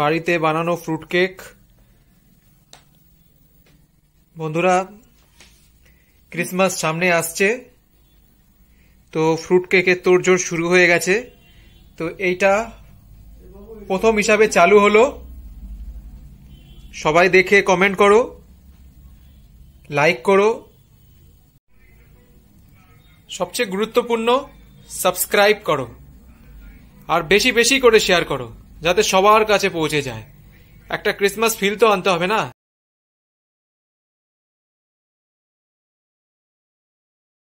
বাড়িতে বানানো fruit cake বন্ধুরা ক্রিসমাস সামনে আসছে তো ফ্রুট কেকের তোড়জোড় শুরু হয়ে গেছে তো এইটা প্রথম হিসাবে চালু হলো সবাই দেখে কমেন্ট করো লাইক করো সবচেয়ে গুরুত্বপূর্ণ সাবস্ক্রাইব করো আর বেশি বেশি করে শেয়ার করো যাতে সবার কাছে পৌঁছে যায় একটা ক্রিসমাস ফিল তো আনতে হবে না